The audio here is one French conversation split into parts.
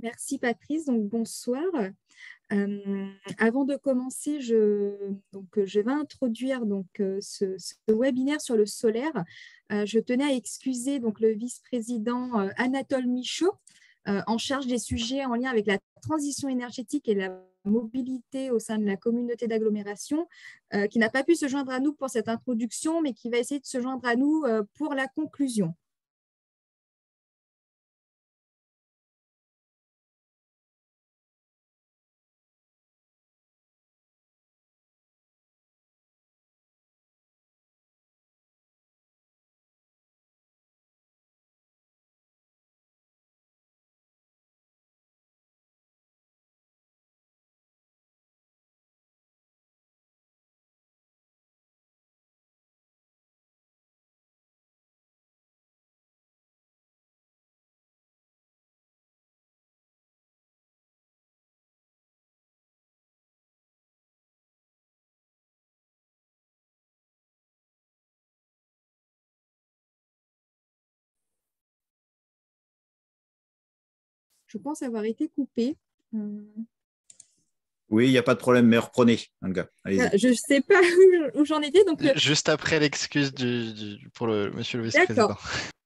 Merci Patrice, donc bonsoir. Euh, avant de commencer, je, donc, je vais introduire donc, euh, ce, webinaire sur le solaire. Euh, je tenais à excuser donc, le vice-président Anatole Michaud, en charge des sujets en lien avec la transition énergétique et la mobilité au sein de la communauté d'agglomération, qui n'a pas pu se joindre à nous pour cette introduction, mais qui va essayer de se joindre à nous pour la conclusion. Je pense avoir été coupé. Hmm. Oui, il n'y a pas de problème, mais reprenez, ah, je ne sais pas où j'en étais. Donc... Euh, Juste après l'excuse du, pour le, monsieur le vice-président.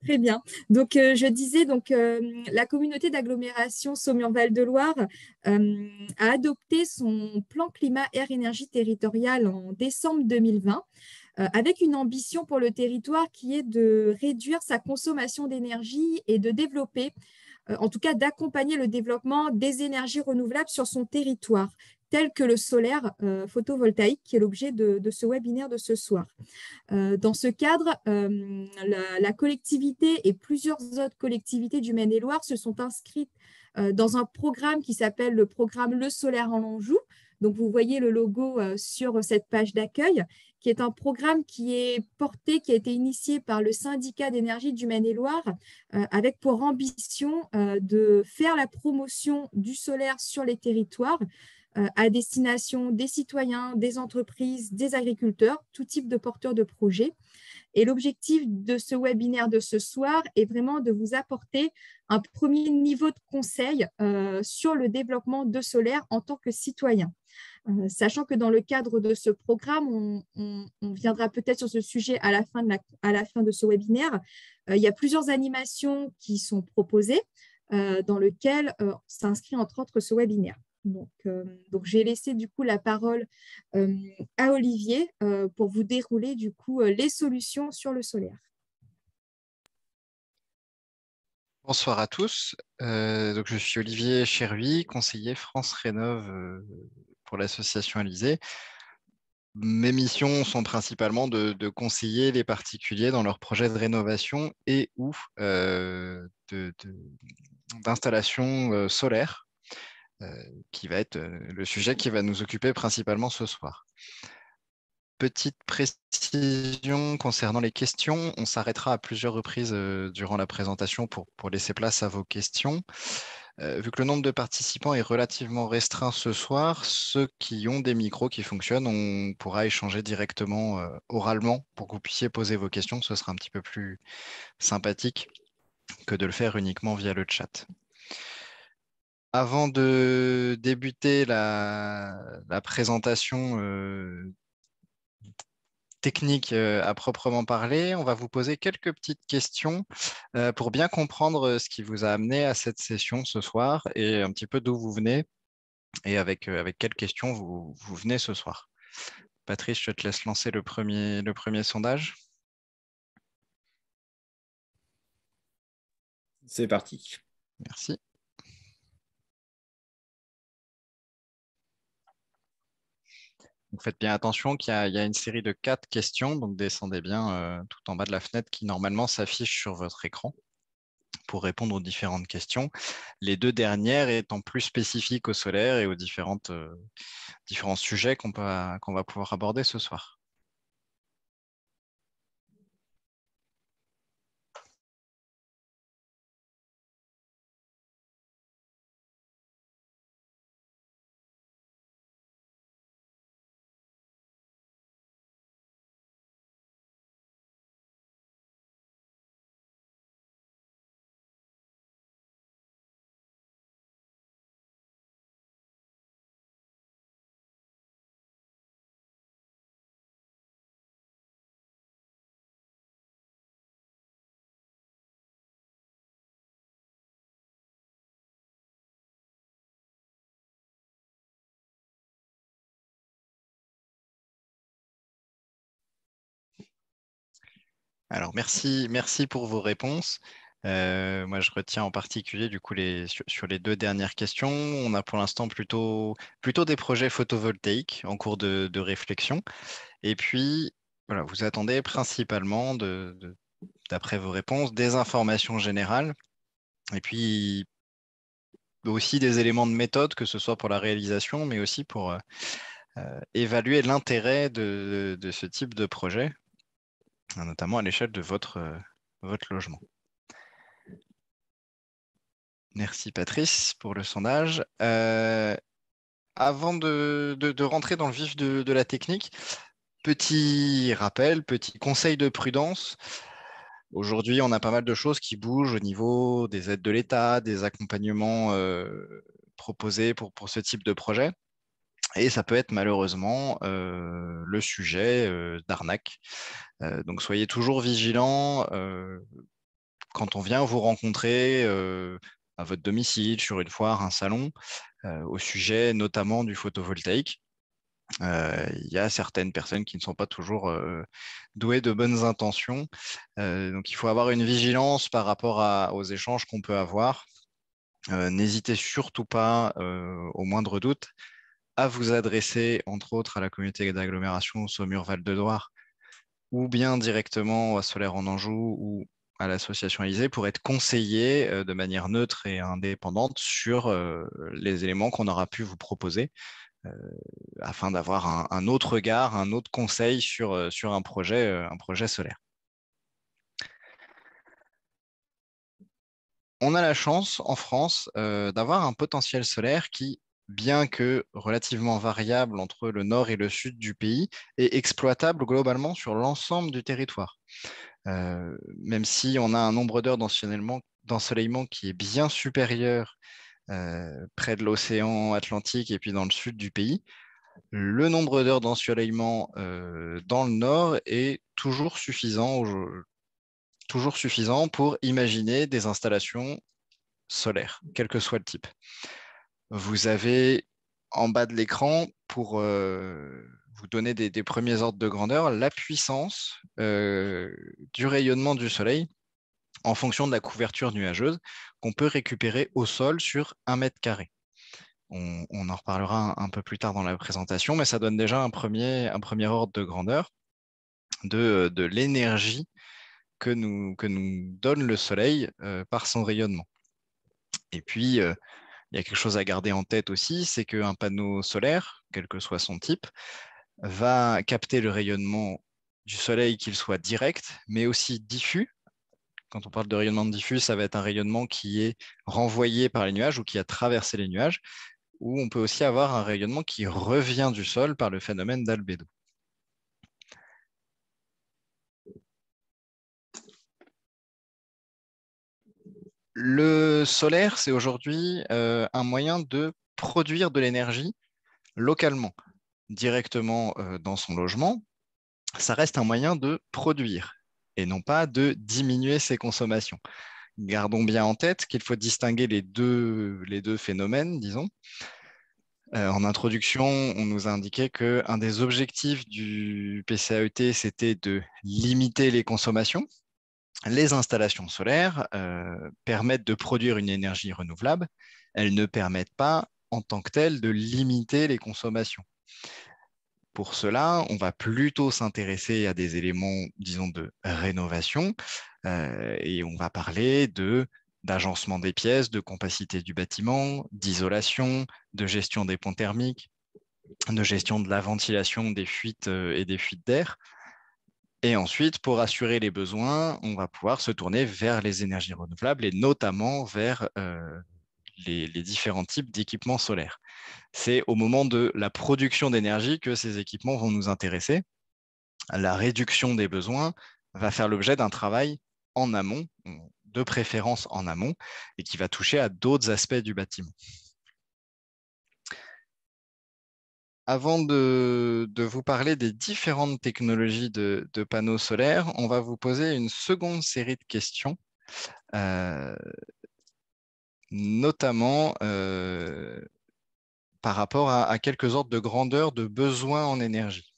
Très bien. Donc, euh, je disais, donc, euh, la communauté d'agglomération Saumur-Val-de-Loire a adopté son plan climat-air-énergie territorial en décembre 2020 avec une ambition pour le territoire qui est de réduire sa consommation d'énergie et de développer euh, en tout cas d'accompagner le développement des énergies renouvelables sur son territoire, tel que le solaire euh, photovoltaïque, qui est l'objet de, ce webinaire de ce soir. Euh, dans ce cadre, la, collectivité et plusieurs autres collectivités du Maine-et-Loire se sont inscrites dans un programme qui s'appelle le programme Le solaire en Longjou. Donc, vous voyez le logo sur cette page d'accueil qui est un programme qui est porté, qui a été initié par le syndicat d'énergie du Maine-et-Loire, euh, avec pour ambition euh, de faire la promotion du solaire sur les territoires euh, à destination des citoyens, des entreprises, des agriculteurs, tout type de porteurs de projets. Et l'objectif de ce webinaire de ce soir est vraiment de vous apporter un premier niveau de conseil sur le développement de solaire en tant que citoyen. Euh, sachant que dans le cadre de ce programme, on, viendra peut-être sur ce sujet à la fin de, ce webinaire, euh, il y a plusieurs animations qui sont proposées euh, dans lesquelles s'inscrit entre autres ce webinaire. Donc, donc j'ai laissé du coup la parole à Olivier pour vous dérouler du coup les solutions sur le solaire. Bonsoir à tous. donc je suis Olivier Chervy, conseiller France Rénov pour l'association alizé Mes missions sont principalement de, conseiller les particuliers dans leurs projets de rénovation et ou euh, d'installation euh, solaire, euh, qui va être le sujet qui va nous occuper principalement ce soir. Petite précision concernant les questions. On s'arrêtera à plusieurs reprises durant la présentation pour, laisser place à vos questions. Euh, vu que le nombre de participants est relativement restreint ce soir, ceux qui ont des micros qui fonctionnent, on pourra échanger directement euh, oralement pour que vous puissiez poser vos questions. Ce sera un petit peu plus sympathique que de le faire uniquement via le chat. Avant de débuter la, présentation euh, technique euh, à proprement parler. On va vous poser quelques petites questions euh, pour bien comprendre euh, ce qui vous a amené à cette session ce soir et un petit peu d'où vous venez et avec, quelles questions vous, venez ce soir. Patrice, je te laisse lancer le premier, le premier sondage. C'est parti. Merci. Donc faites bien attention qu'il y, a une série de quatre questions, donc descendez bien euh, tout en bas de la fenêtre qui normalement s'affiche sur votre écran pour répondre aux différentes questions. Les deux dernières étant plus spécifiques au solaire et aux différentes, euh, différents sujets qu'on va pouvoir aborder ce soir. Alors merci, merci pour vos réponses. Euh, moi, je retiens en particulier du coup sur, les deux dernières questions. On a pour l'instant plutôt, des projets photovoltaïques en cours de, réflexion. Et puis, voilà, vous attendez principalement, d'après vos réponses, des informations générales et puis aussi des éléments de méthode, que ce soit pour la réalisation, mais aussi pour euh, euh, évaluer l'intérêt de, ce type de projet ah, notamment à l'échelle de euh, votre, logement. Merci Patrice pour le sondage. Euh, avant de, rentrer dans le vif de, la technique, petit rappel, petit conseil de prudence. Aujourd'hui, on a pas mal de choses qui bougent au niveau des aides de l'État, des accompagnements euh, proposés pour, ce type de projet. Et ça peut être malheureusement euh, le sujet euh, d'arnaque. Euh, donc soyez toujours vigilants quand on vient vous rencontrer à votre domicile, sur une foire, un salon, au sujet notamment du photovoltaïque. Il y a certaines personnes qui ne sont pas toujours douées de bonnes intentions. donc il faut avoir une vigilance par rapport aux échanges qu'on peut avoir. N'hésitez surtout pas au moindre doute à vous adresser, entre autres, à la communauté d'agglomération saumur val de doire ou bien directement à Solaire en Anjou ou à l'association Élysée pour être conseillé euh, de manière neutre et indépendante sur euh, les éléments qu'on aura pu vous proposer euh, afin d'avoir un, autre regard, un autre conseil sur, sur un, projet, un projet solaire. On a la chance en France d'avoir un potentiel solaire qui bien que relativement variable entre le nord et le sud du pays, est exploitable globalement sur l'ensemble du territoire. Euh, même si on a un nombre d'heures d'ensoleillement qui est bien supérieur euh, près de l'océan Atlantique et puis dans le sud du pays, le nombre d'heures d'ensoleillement euh, dans le nord est toujours suffisant, toujours suffisant pour imaginer des installations solaires, quel que soit le type. Vous avez en bas de l'écran, pour euh, vous donner des, premiers ordres de grandeur, la puissance euh, du rayonnement du Soleil en fonction de la couverture nuageuse qu'on peut récupérer au sol sur un mètre carré. On, en reparlera un, peu plus tard dans la présentation, mais ça donne déjà un premier, ordre de grandeur de, l'énergie que nous, donne le Soleil euh, par son rayonnement. Et puis, il y a quelque chose à garder en tête aussi, c'est qu'un panneau solaire, quel que soit son type, va capter le rayonnement du soleil, qu'il soit direct, mais aussi diffus. Quand on parle de rayonnement diffus, ça va être un rayonnement qui est renvoyé par les nuages ou qui a traversé les nuages, ou on peut aussi avoir un rayonnement qui revient du sol par le phénomène d'albédo. Le solaire, c'est aujourd'hui euh, un moyen de produire de l'énergie localement, directement euh, dans son logement. Ça reste un moyen de produire et non pas de diminuer ses consommations. Gardons bien en tête qu'il faut distinguer les deux, phénomènes, disons. Euh, en introduction, on nous a indiqué qu'un des objectifs du PCAET, c'était de limiter les consommations, les installations solaires euh, permettent de produire une énergie renouvelable, elles ne permettent pas en tant que telles de limiter les consommations. Pour cela, on va plutôt s'intéresser à des éléments, disons, de rénovation, euh, et on va parler de d'agencement des pièces, de compacité du bâtiment, d'isolation, de gestion des ponts thermiques, de gestion de la ventilation des fuites euh, et des fuites d'air, et ensuite, pour assurer les besoins, on va pouvoir se tourner vers les énergies renouvelables et notamment vers euh, les, différents types d'équipements solaires. C'est au moment de la production d'énergie que ces équipements vont nous intéresser. La réduction des besoins va faire l'objet d'un travail en amont, de préférence en amont, et qui va toucher à d'autres aspects du bâtiment. Avant de, vous parler des différentes technologies de, panneaux solaires, on va vous poser une seconde série de questions, euh, notamment euh, par rapport à, à quelques ordres de grandeur de besoins en énergie.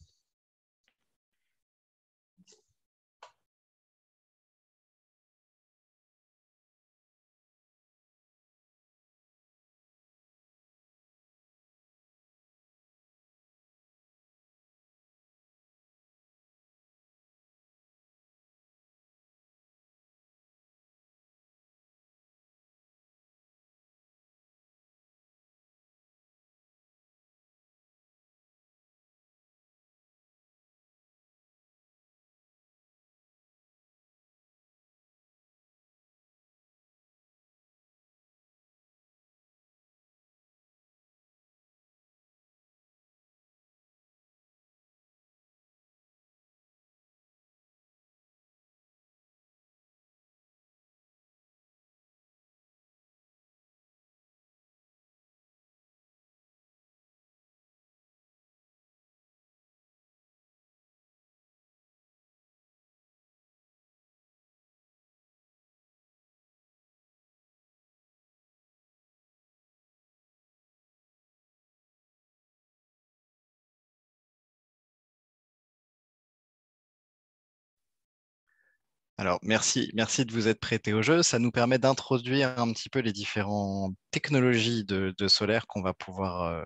Alors, merci, merci de vous être prêté au jeu. Ça nous permet d'introduire un petit peu les différentes technologies de, solaire qu'on va pouvoir euh,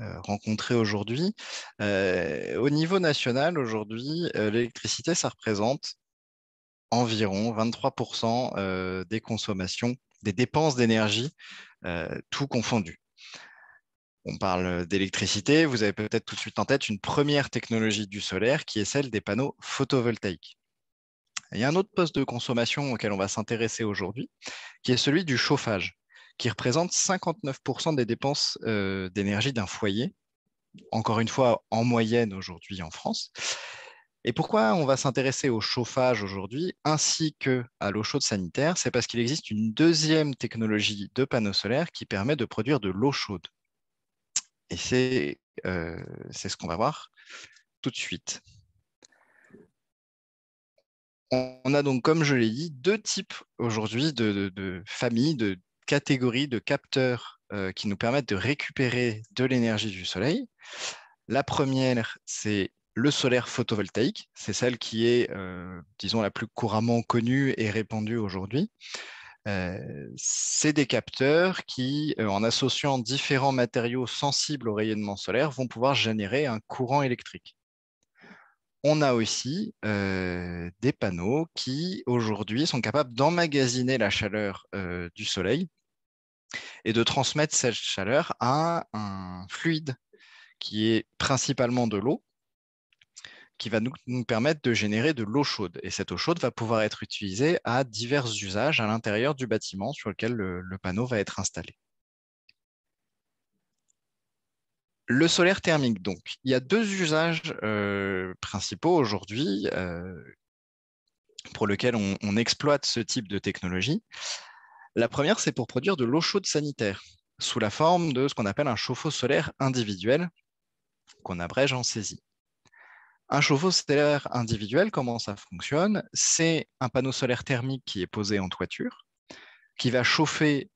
euh, rencontrer aujourd'hui. Euh, au niveau national, aujourd'hui, l'électricité, ça représente environ 23% des consommations, des dépenses d'énergie, tout confondu on parle d'électricité, vous avez peut-être tout de suite en tête une première technologie du solaire qui est celle des panneaux photovoltaïques. Il y a un autre poste de consommation auquel on va s'intéresser aujourd'hui, qui est celui du chauffage, qui représente 59% des dépenses euh, d'énergie d'un foyer, encore une fois en moyenne aujourd'hui en France. Et pourquoi on va s'intéresser au chauffage aujourd'hui ainsi que à l'eau chaude sanitaire C'est parce qu'il existe une deuxième technologie de panneaux solaires qui permet de produire de l'eau chaude. Et c'est euh, ce qu'on va voir tout de suite. On a donc, comme je l'ai dit, deux types aujourd'hui de, familles, de catégories de capteurs euh, qui nous permettent de récupérer de l'énergie du soleil. La première, c'est le solaire photovoltaïque. C'est celle qui est, euh, disons, la plus couramment connue et répandue aujourd'hui. Euh, c'est des capteurs qui, en associant différents matériaux sensibles au rayonnement solaire, vont pouvoir générer un courant électrique on a aussi euh, des panneaux qui aujourd'hui sont capables d'emmagasiner la chaleur euh, du soleil et de transmettre cette chaleur à un fluide qui est principalement de l'eau, qui va nous, permettre de générer de l'eau chaude. Et cette eau chaude va pouvoir être utilisée à divers usages à l'intérieur du bâtiment sur lequel le panneau va être installé. Le solaire thermique, donc, il y a deux usages euh, principaux aujourd'hui euh, pour lesquels on, on, exploite ce type de technologie. La première, c'est pour produire de l'eau chaude sanitaire sous la forme de ce qu'on appelle un chauffe-eau solaire individuel, qu'on abrège en saisie. Un chauffe-eau solaire individuel, comment ça fonctionne C'est un panneau solaire thermique qui est posé en toiture, qui va chauffer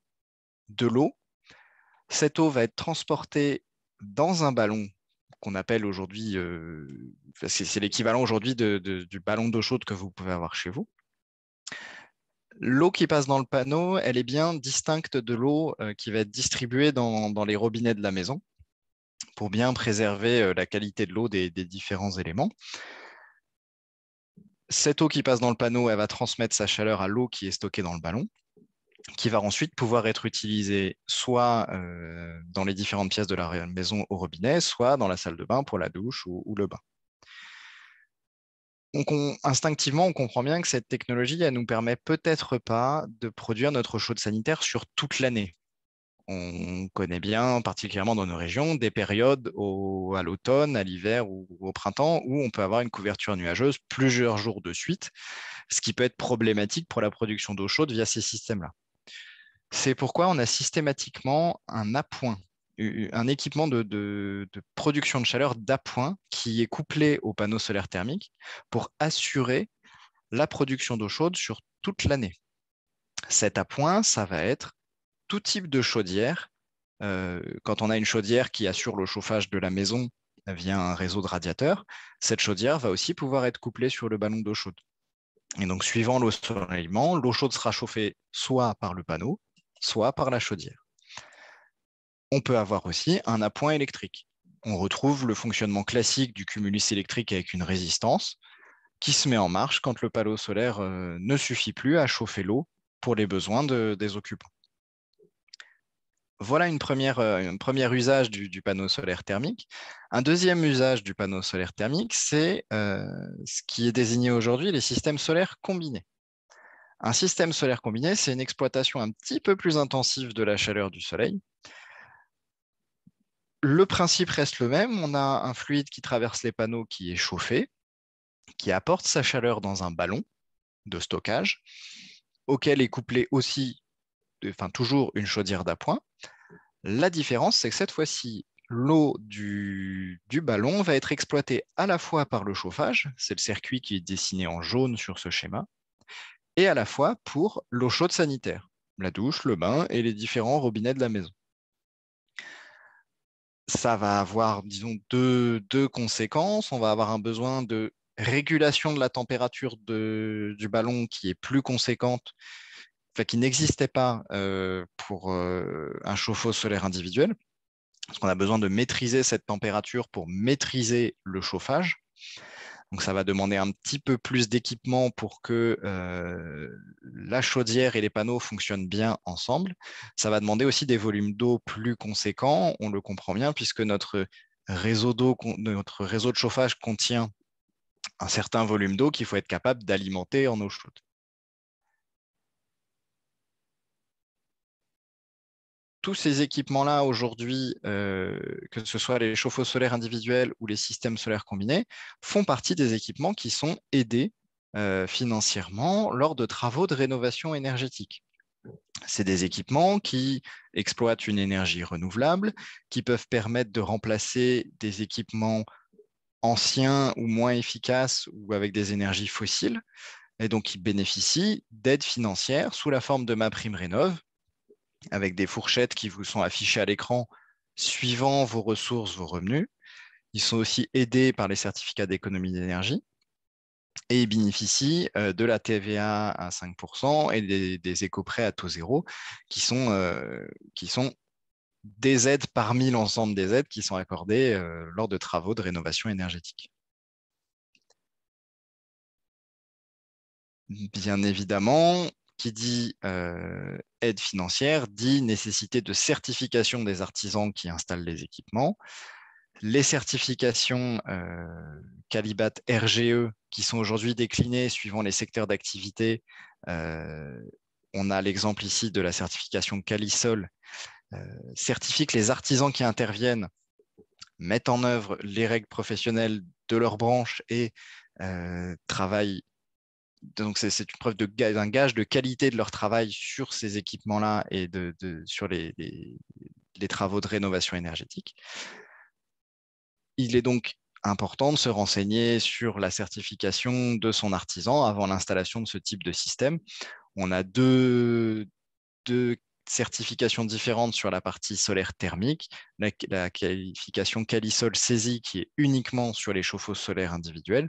de l'eau. Cette eau va être transportée dans un ballon qu'on appelle aujourd'hui, euh, c'est l'équivalent aujourd'hui du ballon d'eau chaude que vous pouvez avoir chez vous. L'eau qui passe dans le panneau, elle est bien distincte de l'eau euh, qui va être distribuée dans, les robinets de la maison pour bien préserver euh, la qualité de l'eau des, des, différents éléments. Cette eau qui passe dans le panneau, elle va transmettre sa chaleur à l'eau qui est stockée dans le ballon qui va ensuite pouvoir être utilisé soit euh, dans les différentes pièces de la maison au robinet, soit dans la salle de bain pour la douche ou, le bain. instinctivement, on comprend bien que cette technologie, elle nous permet peut-être pas de produire notre eau chaude sanitaire sur toute l'année. On connaît bien, particulièrement dans nos régions, des périodes à l'automne, à l'hiver ou au printemps où on peut avoir une couverture nuageuse plusieurs jours de suite, ce qui peut être problématique pour la production d'eau chaude via ces systèmes-là. C'est pourquoi on a systématiquement un appoint, un équipement de, production de chaleur d'appoint qui est couplé au panneau solaire thermique pour assurer la production d'eau chaude sur toute l'année. Cet appoint, ça va être tout type de chaudière. Euh, quand on a une chaudière qui assure le chauffage de la maison via un réseau de radiateurs, cette chaudière va aussi pouvoir être couplée sur le ballon d'eau chaude. Et donc, suivant l'eau l'eau chaude sera chauffée soit par le panneau, soit par la chaudière. On peut avoir aussi un appoint électrique. On retrouve le fonctionnement classique du cumulus électrique avec une résistance qui se met en marche quand le panneau solaire euh, ne suffit plus à chauffer l'eau pour les besoins des occupants. Voilà une première, euh, un premier usage du, panneau solaire thermique. Un deuxième usage du panneau solaire thermique, c'est euh, ce qui est désigné aujourd'hui les systèmes solaires combinés. Un système solaire combiné, c'est une exploitation un petit peu plus intensive de la chaleur du soleil. Le principe reste le même, on a un fluide qui traverse les panneaux qui est chauffé, qui apporte sa chaleur dans un ballon de stockage, auquel est couplé aussi, enfin toujours une chaudière d'appoint. La différence, c'est que cette fois-ci, l'eau du, du, ballon va être exploitée à la fois par le chauffage, c'est le circuit qui est dessiné en jaune sur ce schéma, et à la fois pour l'eau chaude sanitaire, la douche, le bain et les différents robinets de la maison. Ça va avoir, disons, deux, conséquences. On va avoir un besoin de régulation de la température du ballon qui est plus conséquente, qui n'existait pas euh, pour euh, un chauffe-eau solaire individuel, parce qu'on a besoin de maîtriser cette température pour maîtriser le chauffage. Donc ça va demander un petit peu plus d'équipement pour que euh, la chaudière et les panneaux fonctionnent bien ensemble. Ça va demander aussi des volumes d'eau plus conséquents, on le comprend bien, puisque notre réseau d'eau, notre réseau de chauffage contient un certain volume d'eau qu'il faut être capable d'alimenter en eau chaude. tous ces équipements-là aujourd'hui, euh, que ce soit les chauffe-eau solaires individuels ou les systèmes solaires combinés, font partie des équipements qui sont aidés euh, financièrement lors de travaux de rénovation énergétique. C'est des équipements qui exploitent une énergie renouvelable, qui peuvent permettre de remplacer des équipements anciens ou moins efficaces ou avec des énergies fossiles, et donc qui bénéficient d'aides financières sous la forme de ma prime rénov avec des fourchettes qui vous sont affichées à l'écran suivant vos ressources, vos revenus. Ils sont aussi aidés par les certificats d'économie d'énergie et ils bénéficient euh, de la TVA à 5% et des, éco-prêts à taux zéro euh, qui sont, des aides parmi l'ensemble des aides qui sont accordées euh, lors de travaux de rénovation énergétique. Bien évidemment, qui dit euh, aide financière dit nécessité de certification des artisans qui installent les équipements. Les certifications euh, Calibat RGE qui sont aujourd'hui déclinées suivant les secteurs d'activité. Euh, on a l'exemple ici de la certification Calisol, certifie que les artisans qui interviennent mettent en œuvre les règles professionnelles de leur branche et travaillent donc c'est une preuve d'un gage de qualité de leur travail sur ces équipements-là et sur les, travaux de rénovation énergétique. Il est donc important de se renseigner sur la certification de son artisan avant l'installation de ce type de système. On a deux, certifications différentes sur la partie solaire thermique, la, qualification Calisol saisie qui est uniquement sur les chauffe-eau solaires individuels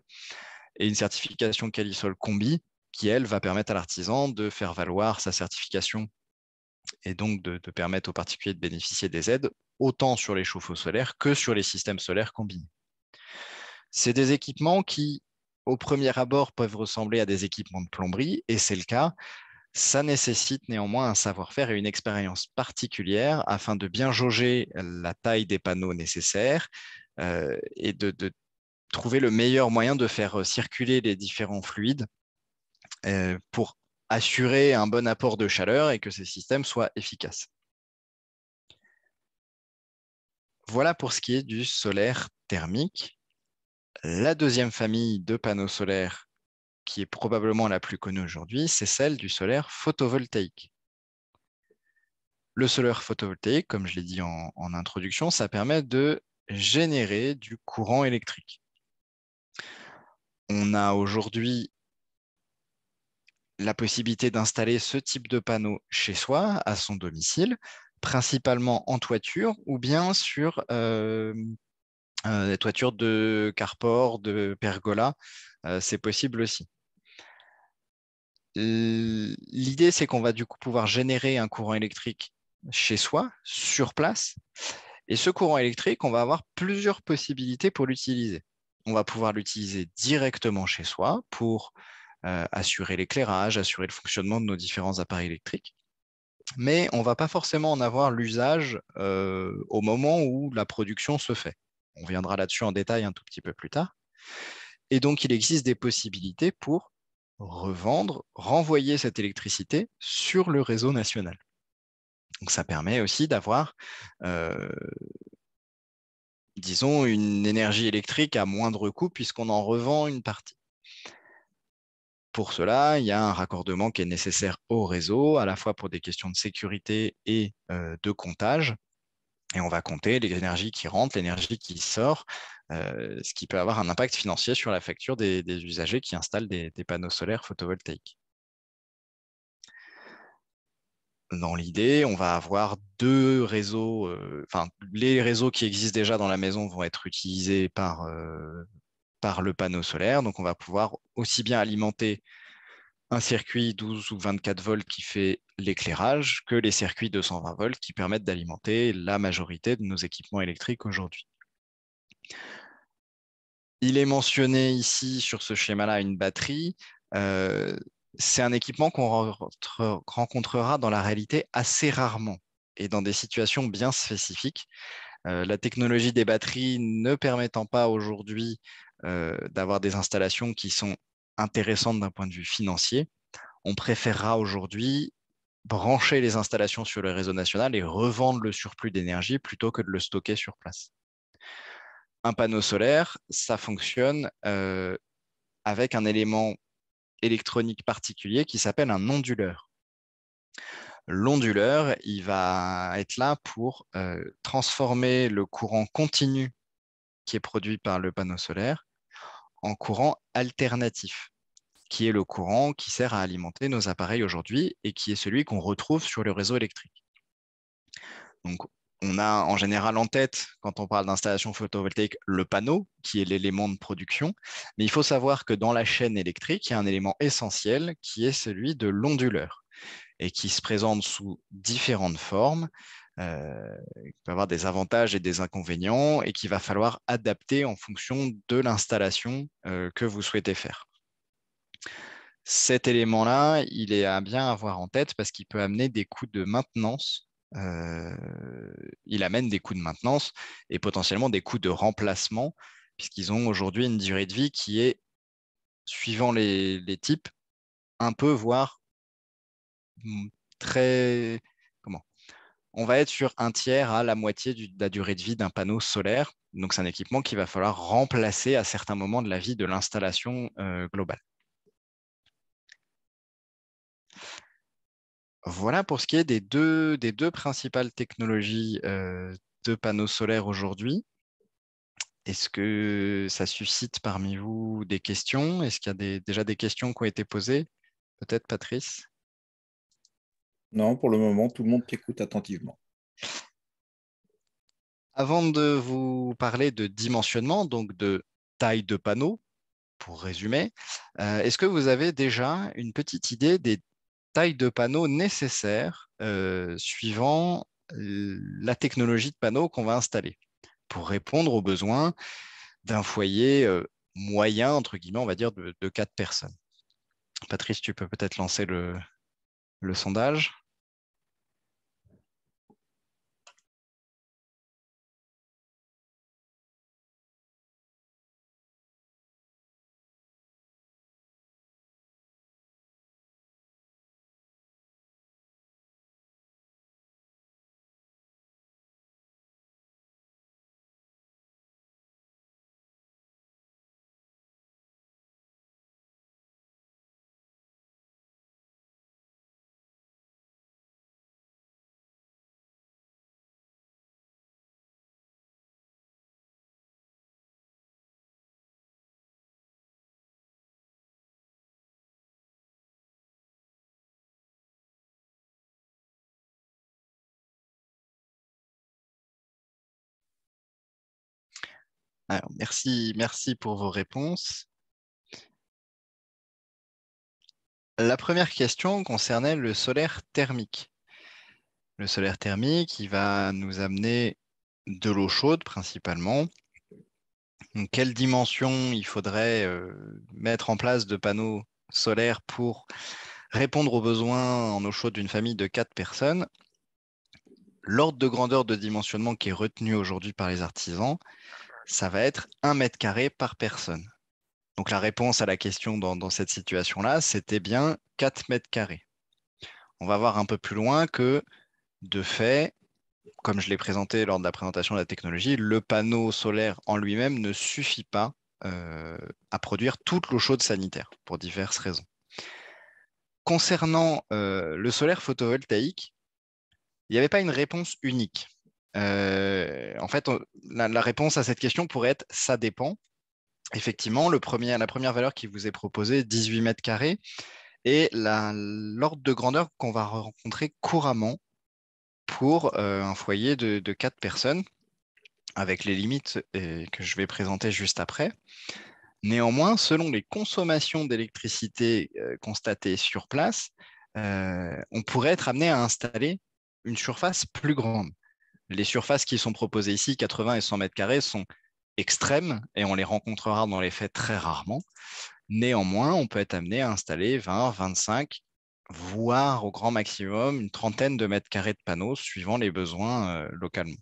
et une certification Calisol Combi qui, elle, va permettre à l'artisan de faire valoir sa certification et donc de, permettre aux particuliers de bénéficier des aides autant sur les chauffe-eau solaires que sur les systèmes solaires combinés. C'est des équipements qui, au premier abord, peuvent ressembler à des équipements de plomberie, et c'est le cas. Ça nécessite néanmoins un savoir-faire et une expérience particulière afin de bien jauger la taille des panneaux nécessaires euh, et de, de, trouver le meilleur moyen de faire euh, circuler les différents fluides euh, pour assurer un bon apport de chaleur et que ces systèmes soient efficaces. Voilà pour ce qui est du solaire thermique. La deuxième famille de panneaux solaires, qui est probablement la plus connue aujourd'hui, c'est celle du solaire photovoltaïque. Le solaire photovoltaïque, comme je l'ai dit en, introduction, ça permet de générer du courant électrique on a aujourd'hui la possibilité d'installer ce type de panneau chez soi, à son domicile, principalement en toiture ou bien sur des euh, euh, toitures de carport, de pergola. Euh, c'est possible aussi. L'idée, c'est qu'on va du coup pouvoir générer un courant électrique chez soi, sur place. Et ce courant électrique, on va avoir plusieurs possibilités pour l'utiliser on va pouvoir l'utiliser directement chez soi pour euh, assurer l'éclairage, assurer le fonctionnement de nos différents appareils électriques. Mais on ne va pas forcément en avoir l'usage euh, au moment où la production se fait. On viendra là-dessus en détail un tout petit peu plus tard. Et donc, il existe des possibilités pour revendre, renvoyer cette électricité sur le réseau national. Donc, ça permet aussi d'avoir euh, disons, une énergie électrique à moindre coût puisqu'on en revend une partie. Pour cela, il y a un raccordement qui est nécessaire au réseau, à la fois pour des questions de sécurité et euh, de comptage. Et on va compter l'énergie qui rentre, l'énergie qui sort, euh, ce qui peut avoir un impact financier sur la facture des, usagers qui installent des panneaux solaires photovoltaïques. dans l'idée, on va avoir deux réseaux, euh, enfin les réseaux qui existent déjà dans la maison vont être utilisés par, euh, par le panneau solaire. Donc on va pouvoir aussi bien alimenter un circuit 12 ou 24 volts qui fait l'éclairage que les circuits 220 volts qui permettent d'alimenter la majorité de nos équipements électriques aujourd'hui. Il est mentionné ici sur ce schéma-là une batterie. Euh, c'est un équipement qu'on rencontrera dans la réalité assez rarement et dans des situations bien spécifiques. Euh, la technologie des batteries ne permettant pas aujourd'hui euh, d'avoir des installations qui sont intéressantes d'un point de vue financier, on préférera aujourd'hui brancher les installations sur le réseau national et revendre le surplus d'énergie plutôt que de le stocker sur place. Un panneau solaire, ça fonctionne euh, avec un élément électronique particulier qui s'appelle un onduleur. L'onduleur, il va être là pour euh, transformer le courant continu qui est produit par le panneau solaire en courant alternatif, qui est le courant qui sert à alimenter nos appareils aujourd'hui et qui est celui qu'on retrouve sur le réseau électrique. Donc on a en général en tête, quand on parle d'installation photovoltaïque, le panneau, qui est l'élément de production. Mais il faut savoir que dans la chaîne électrique, il y a un élément essentiel qui est celui de l'onduleur et qui se présente sous différentes formes. Euh, qui peut avoir des avantages et des inconvénients et qu'il va falloir adapter en fonction de l'installation euh, que vous souhaitez faire. Cet élément-là, il est à bien avoir en tête parce qu'il peut amener des coûts de maintenance euh, il amène des coûts de maintenance et potentiellement des coûts de remplacement, puisqu'ils ont aujourd'hui une durée de vie qui est, suivant les, types, un peu, voire très... Comment On va être sur un tiers à la moitié de la durée de vie d'un panneau solaire. Donc c'est un équipement qu'il va falloir remplacer à certains moments de la vie de l'installation euh, globale. Voilà pour ce qui est des deux, des deux principales technologies euh, de panneaux solaires aujourd'hui. Est-ce que ça suscite parmi vous des questions Est-ce qu'il y a déjà des questions qui ont été posées Peut-être Patrice Non, pour le moment, tout le monde t'écoute attentivement. Avant de vous parler de dimensionnement, donc de taille de panneau, pour résumer, euh, est-ce que vous avez déjà une petite idée des taille de panneau nécessaire euh, suivant la technologie de panneau qu'on va installer pour répondre aux besoins d'un foyer euh, moyen, entre guillemets, on va dire, de, quatre personnes. Patrice, tu peux peut-être lancer le sondage. Alors, merci, pour vos réponses. La première question concernait le solaire thermique. Le solaire thermique, va nous amener de l'eau chaude principalement. quelle dimension il faudrait euh, mettre en place de panneaux solaires pour répondre aux besoins en eau chaude d'une famille de quatre personnes L'ordre de grandeur de dimensionnement qui est retenu aujourd'hui par les artisans, ça va être 1 mètre carré par personne. Donc la réponse à la question dans, cette situation-là, c'était bien 4 mètres carrés. On va voir un peu plus loin que, de fait, comme je l'ai présenté lors de la présentation de la technologie, le panneau solaire en lui-même ne suffit pas euh, à produire toute l'eau chaude sanitaire, pour diverses raisons. Concernant euh, le solaire photovoltaïque, il n'y avait pas une réponse unique. Euh, en fait, la, réponse à cette question pourrait être ça dépend. Effectivement, la première valeur qui vous est proposée, 18 mètres carrés, est l'ordre de grandeur qu'on va rencontrer couramment pour euh, un foyer de, 4 personnes, avec les limites euh, que je vais présenter juste après. Néanmoins, selon les consommations d'électricité constatées sur place, on pourrait être amené à installer une surface plus grande les surfaces qui sont proposées ici, 80 et 100 m carrés, sont extrêmes et on les rencontrera dans les faits très rarement. Néanmoins, on peut être amené à installer 20, 25, voire au grand maximum une trentaine de mètres carrés de panneaux suivant les besoins euh, localement.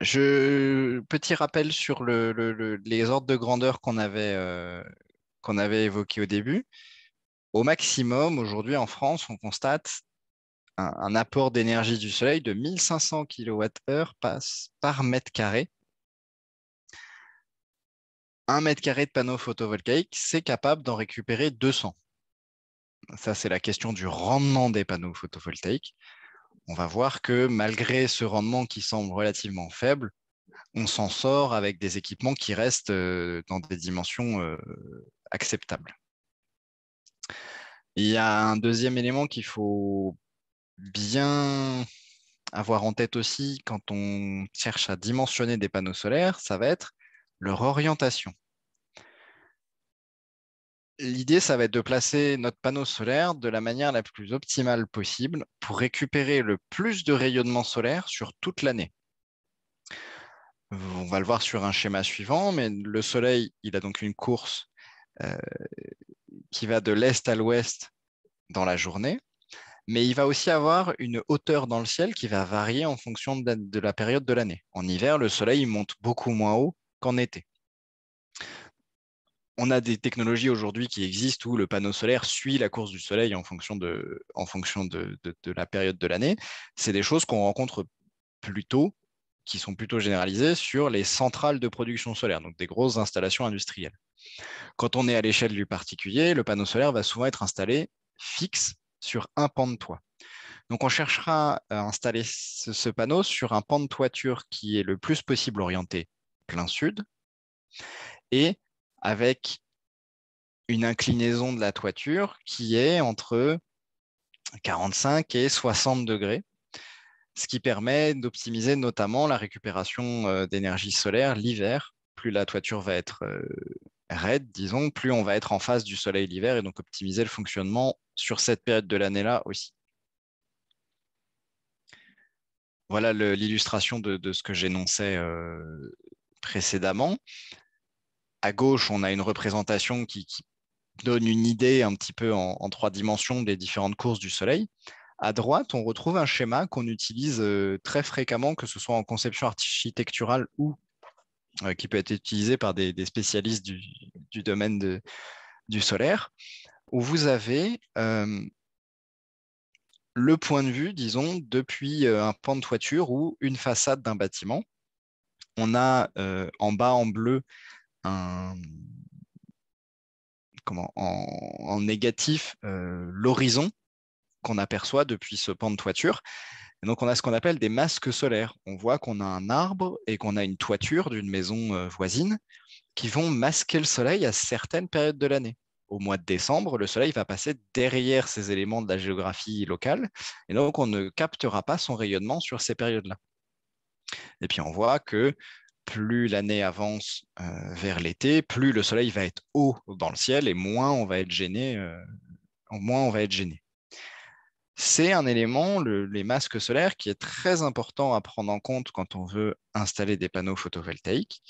Je... Petit rappel sur les ordres de grandeur qu'on avait euh, évoqués au début au maximum, aujourd'hui en France, on constate un, apport d'énergie du soleil de 1500 kWh par, par mètre carré. Un mètre carré de panneau photovoltaïque, c'est capable d'en récupérer 200. Ça, c'est la question du rendement des panneaux photovoltaïques. On va voir que malgré ce rendement qui semble relativement faible, on s'en sort avec des équipements qui restent euh, dans des dimensions euh, acceptables. Il y a un deuxième élément qu'il faut bien avoir en tête aussi quand on cherche à dimensionner des panneaux solaires, ça va être leur orientation. L'idée, ça va être de placer notre panneau solaire de la manière la plus optimale possible pour récupérer le plus de rayonnement solaire sur toute l'année. On va le voir sur un schéma suivant, mais le Soleil, il a donc une course euh, qui va de l'est à l'ouest dans la journée, mais il va aussi avoir une hauteur dans le ciel qui va varier en fonction de la, période de l'année. En hiver, le soleil monte beaucoup moins haut qu'en été. On a des technologies aujourd'hui qui existent où le panneau solaire suit la course du soleil en fonction de, en fonction de la période de l'année. C'est des choses qu'on rencontre plutôt, qui sont plutôt généralisées sur les centrales de production solaire, donc des grosses installations industrielles. Quand on est à l'échelle du particulier, le panneau solaire va souvent être installé fixe sur un pan de toit. Donc on cherchera à installer ce, ce panneau sur un pan de toiture qui est le plus possible orienté plein sud et avec une inclinaison de la toiture qui est entre 45 et 60 degrés, ce qui permet d'optimiser notamment la récupération euh, d'énergie solaire l'hiver. Plus la toiture va être euh, Red, disons, plus on va être en face du soleil l'hiver et donc optimiser le fonctionnement sur cette période de l'année-là aussi. Voilà l'illustration de, ce que j'énonçais euh, précédemment. À gauche, on a une représentation qui, donne une idée un petit peu en, trois dimensions des différentes courses du Soleil. À droite, on retrouve un schéma qu'on utilise euh, très fréquemment, que ce soit en conception architecturale ou euh, qui peut être utilisé par des, spécialistes du, domaine du solaire, où vous avez euh, le point de vue, disons, depuis euh, un pan de toiture ou une façade d'un bâtiment. On a en bas en bleu en, négatif l'horizon qu'on aperçoit depuis ce pan de toiture donc, on a ce qu'on appelle des masques solaires. On voit qu'on a un arbre et qu'on a une toiture d'une maison euh, voisine qui vont masquer le soleil à certaines périodes de l'année. Au mois de décembre, le soleil va passer derrière ces éléments de la géographie locale, et donc on ne captera pas son rayonnement sur ces périodes-là. Et puis on voit que plus l'année avance euh, vers l'été, plus le soleil va être haut dans le ciel et moins on va être gêné, euh, moins on va être gêné c'est un élément, les masques solaires, qui est très important à prendre en compte quand on veut installer des panneaux photovoltaïques.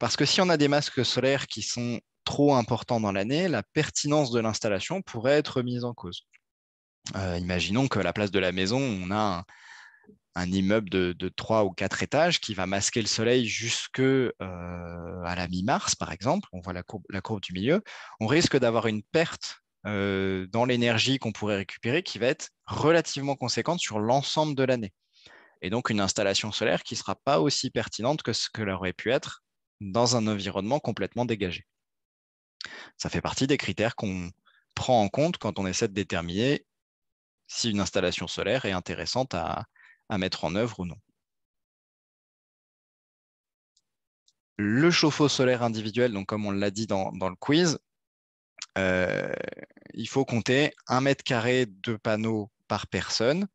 Parce que si on a des masques solaires qui sont trop importants dans l'année, la pertinence de l'installation pourrait être mise en cause. Euh, imaginons que la place de la maison, on a un, immeuble de, trois 3 ou quatre étages qui va masquer le soleil jusque euh, à la mi-mars, par exemple, on voit la courbe, du milieu, on risque d'avoir une perte euh, dans l'énergie qu'on pourrait récupérer qui va être relativement conséquente sur l'ensemble de l'année. Et donc une installation solaire qui ne sera pas aussi pertinente que ce que aurait pu être dans un environnement complètement dégagé. Ça fait partie des critères qu'on prend en compte quand on essaie de déterminer si une installation solaire est intéressante à, mettre en œuvre ou non. Le chauffe-eau solaire individuel, donc comme on l'a dit dans, le quiz, euh, il faut compter un mètre carré de panneaux par personne.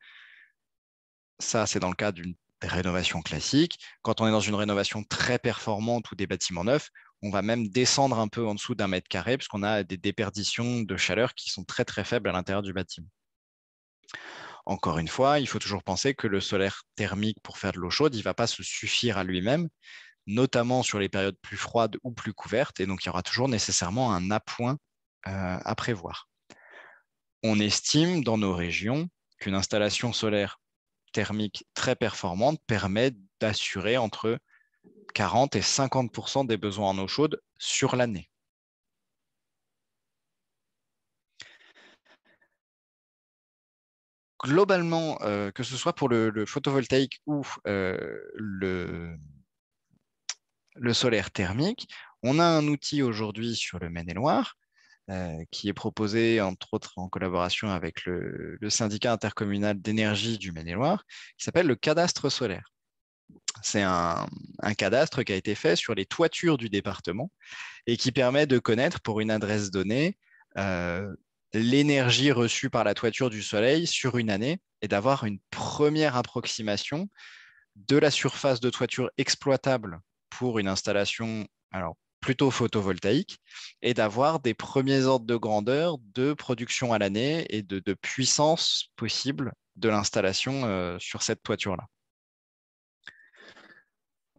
Ça, c'est dans le cas d'une rénovation classique. Quand on est dans une rénovation très performante ou des bâtiments neufs, on va même descendre un peu en dessous d'un mètre carré puisqu'on a des déperditions de chaleur qui sont très très faibles à l'intérieur du bâtiment. Encore une fois, il faut toujours penser que le solaire thermique pour faire de l'eau chaude, il ne va pas se suffire à lui-même, notamment sur les périodes plus froides ou plus couvertes, et donc il y aura toujours nécessairement un appoint euh, à prévoir. On estime dans nos régions qu'une installation solaire thermique très performante permet d'assurer entre 40 et 50 des besoins en eau chaude sur l'année. Globalement, euh, que ce soit pour le, photovoltaïque ou euh, le, solaire thermique, on a un outil aujourd'hui sur le Maine-et-Loire euh, qui est proposé entre autres en collaboration avec le, syndicat intercommunal d'énergie du Maine-et-Loire, qui s'appelle le cadastre solaire. C'est un, cadastre qui a été fait sur les toitures du département et qui permet de connaître pour une adresse donnée euh, l'énergie reçue par la toiture du soleil sur une année et d'avoir une première approximation de la surface de toiture exploitable pour une installation, alors plutôt photovoltaïque, et d'avoir des premiers ordres de grandeur de production à l'année et de, puissance possible de l'installation euh, sur cette toiture-là.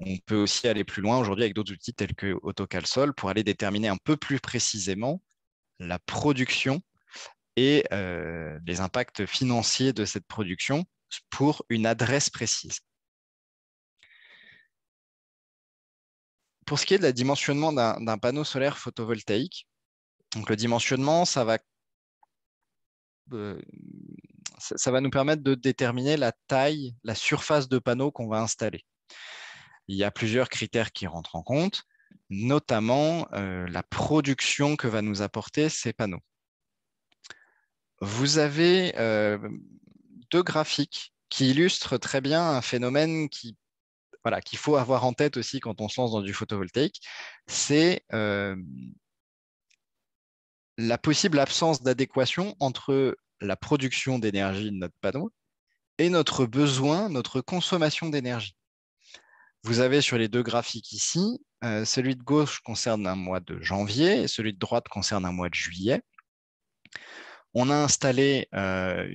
On peut aussi aller plus loin aujourd'hui avec d'autres outils tels que AutoCalSol pour aller déterminer un peu plus précisément la production et euh, les impacts financiers de cette production pour une adresse précise. pour ce qui est de la dimensionnement d'un panneau solaire photovoltaïque, donc le dimensionnement, ça va, euh, ça, va nous permettre de déterminer la taille, la surface de panneaux qu'on va installer. Il y a plusieurs critères qui rentrent en compte, notamment euh, la production que va nous apporter ces panneaux. Vous avez euh, deux graphiques qui illustrent très bien un phénomène qui voilà, qu'il faut avoir en tête aussi quand on se lance dans du photovoltaïque, c'est euh, la possible absence d'adéquation entre la production d'énergie de notre panneau et notre besoin, notre consommation d'énergie. Vous avez sur les deux graphiques ici, euh, celui de gauche concerne un mois de janvier et celui de droite concerne un mois de juillet. On a installé euh,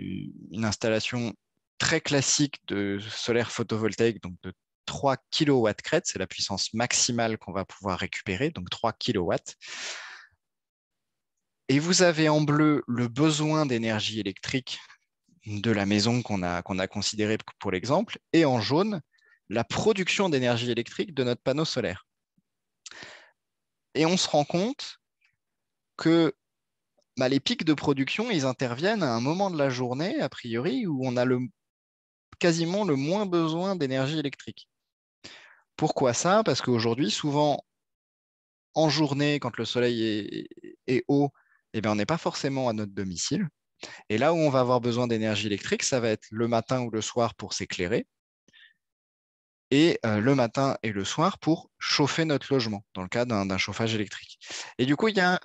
une installation très classique de solaire photovoltaïque, donc de 3 kW crête, c'est la puissance maximale qu'on va pouvoir récupérer, donc 3 kW. Et vous avez en bleu le besoin d'énergie électrique de la maison qu'on a, qu'on considéré pour l'exemple, et en jaune, la production d'énergie électrique de notre panneau solaire. Et on se rend compte que bah, les pics de production, ils interviennent à un moment de la journée, a priori, où on a le, quasiment le moins besoin d'énergie électrique. Pourquoi ça Parce qu'aujourd'hui, souvent, en journée, quand le soleil est, haut, eh bien, on n'est pas forcément à notre domicile. Et là où on va avoir besoin d'énergie électrique, ça va être le matin ou le soir pour s'éclairer, et euh, le matin et le soir pour chauffer notre logement, dans le cas d'un chauffage électrique. Et du coup, il y a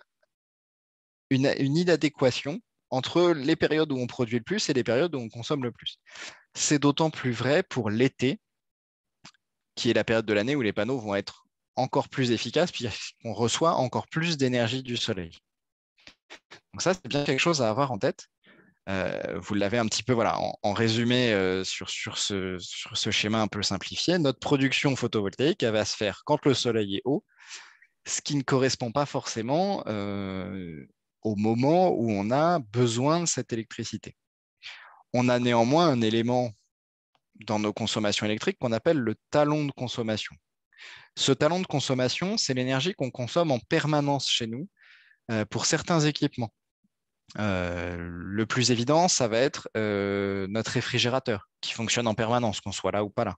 une inadéquation entre les périodes où on produit le plus et les périodes où on consomme le plus. C'est d'autant plus vrai pour l'été, qui est la période de l'année où les panneaux vont être encore plus efficaces, puis on reçoit encore plus d'énergie du soleil. Donc ça, c'est bien quelque chose à avoir en tête. Euh, vous l'avez un petit peu, voilà, en, résumé euh, sur, sur, ce, sur, ce, schéma un peu simplifié, notre production photovoltaïque va se faire quand le soleil est haut, ce qui ne correspond pas forcément euh, au moment où on a besoin de cette électricité. On a néanmoins un élément dans nos consommations électriques qu'on appelle le talon de consommation. Ce talon de consommation, c'est l'énergie qu'on consomme en permanence chez nous euh, pour certains équipements. Euh, le plus évident, ça va être euh, notre réfrigérateur qui fonctionne en permanence, qu'on soit là ou pas là.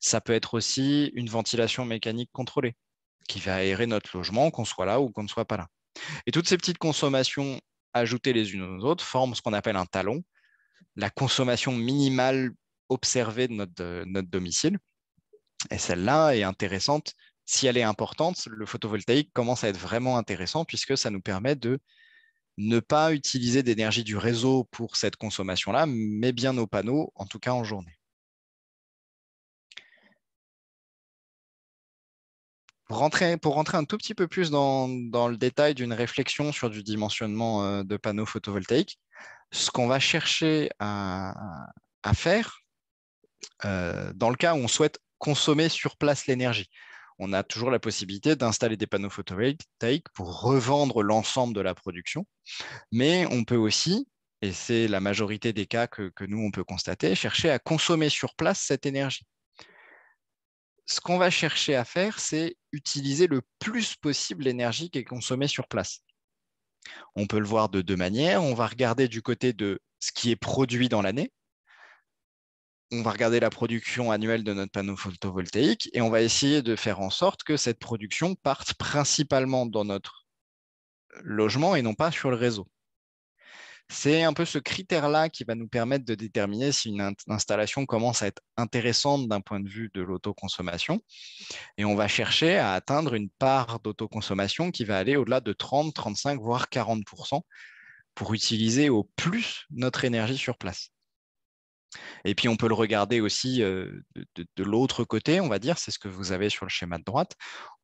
Ça peut être aussi une ventilation mécanique contrôlée qui va aérer notre logement, qu'on soit là ou qu'on ne soit pas là. Et toutes ces petites consommations ajoutées les unes aux autres forment ce qu'on appelle un talon, la consommation minimale observée de notre, notre domicile. Et celle-là est intéressante. Si elle est importante, le photovoltaïque commence à être vraiment intéressant puisque ça nous permet de ne pas utiliser d'énergie du réseau pour cette consommation-là, mais bien nos panneaux, en tout cas en journée. Pour rentrer, pour rentrer un tout petit peu plus dans, dans le détail d'une réflexion sur du dimensionnement euh, de panneaux photovoltaïques, ce qu'on va chercher à faire, euh, dans le cas où on souhaite consommer sur place l'énergie, on a toujours la possibilité d'installer des panneaux photovoltaïques pour revendre l'ensemble de la production, mais on peut aussi, et c'est la majorité des cas que, nous on peut constater, chercher à consommer sur place cette énergie. Ce qu'on va chercher à faire, c'est utiliser le plus possible l'énergie qui est consommée sur place. On peut le voir de deux manières. On va regarder du côté de ce qui est produit dans l'année, on va regarder la production annuelle de notre panneau photovoltaïque et on va essayer de faire en sorte que cette production parte principalement dans notre logement et non pas sur le réseau. C'est un peu ce critère-là qui va nous permettre de déterminer si une installation commence à être intéressante d'un point de vue de l'autoconsommation. Et on va chercher à atteindre une part d'autoconsommation qui va aller au-delà de 30, 35, voire 40 pour utiliser au plus notre énergie sur place. Et puis on peut le regarder aussi de, l'autre côté, on va dire, c'est ce que vous avez sur le schéma de droite.